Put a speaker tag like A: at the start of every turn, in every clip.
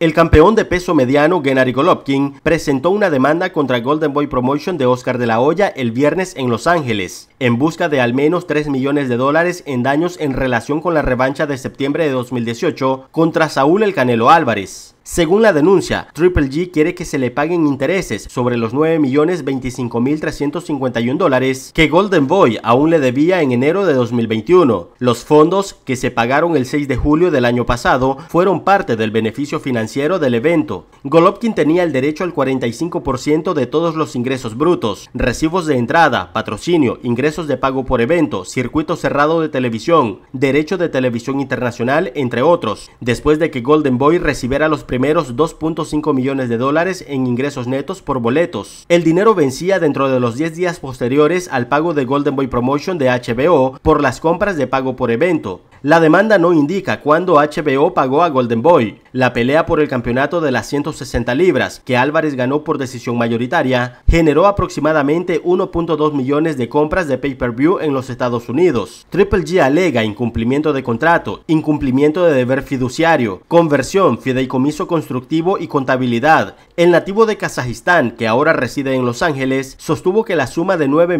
A: El campeón de peso mediano Gennady Golovkin presentó una demanda contra Golden Boy Promotion de Oscar de la Hoya el viernes en Los Ángeles en busca de al menos 3 millones de dólares en daños en relación con la revancha de septiembre de 2018 contra Saúl El Canelo Álvarez. Según la denuncia, Triple G quiere que se le paguen intereses sobre los 9.025.351 dólares que Golden Boy aún le debía en enero de 2021. Los fondos, que se pagaron el 6 de julio del año pasado, fueron parte del beneficio financiero del evento. Golovkin tenía el derecho al 45% de todos los ingresos brutos, recibos de entrada, patrocinio, ingresos de pago por evento, circuito cerrado de televisión, derecho de televisión internacional, entre otros, después de que Golden Boy recibiera los primeros 2.5 millones de dólares en ingresos netos por boletos. El dinero vencía dentro de los 10 días posteriores al pago de Golden Boy Promotion de HBO por las compras de pago por evento, la demanda no indica cuándo HBO pagó a Golden Boy. La pelea por el campeonato de las 160 libras, que Álvarez ganó por decisión mayoritaria, generó aproximadamente 1.2 millones de compras de pay-per-view en los Estados Unidos. Triple G alega incumplimiento de contrato, incumplimiento de deber fiduciario, conversión, fideicomiso constructivo y contabilidad. El nativo de Kazajistán, que ahora reside en Los Ángeles, sostuvo que la suma de 9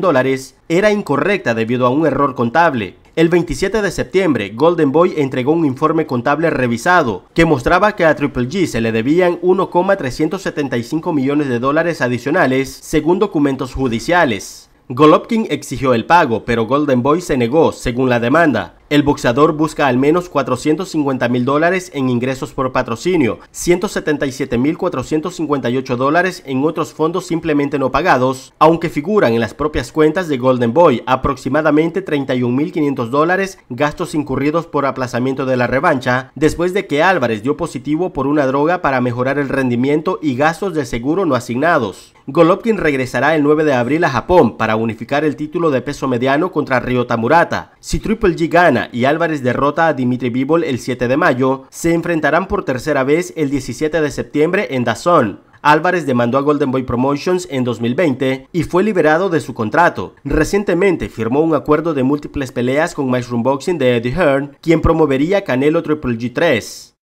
A: dólares era incorrecta debido a un error contable. El 27 de septiembre, Golden Boy entregó un informe contable revisado que mostraba que a Triple G se le debían 1,375 millones de dólares adicionales según documentos judiciales. Golovkin exigió el pago, pero Golden Boy se negó, según la demanda. El boxeador busca al menos 450 mil dólares en ingresos por patrocinio, 177 mil 458 dólares en otros fondos simplemente no pagados, aunque figuran en las propias cuentas de Golden Boy aproximadamente 31 mil 500 dólares gastos incurridos por aplazamiento de la revancha, después de que Álvarez dio positivo por una droga para mejorar el rendimiento y gastos de seguro no asignados. Golovkin regresará el 9 de abril a Japón para unificar el título de peso mediano contra Ryota Murata. Si Triple G gana, y Álvarez derrota a Dimitri Bivol el 7 de mayo, se enfrentarán por tercera vez el 17 de septiembre en Dazón. Álvarez demandó a Golden Boy Promotions en 2020 y fue liberado de su contrato. Recientemente firmó un acuerdo de múltiples peleas con Mushroom Boxing de Eddie Hearn, quien promovería Canelo Triple G3.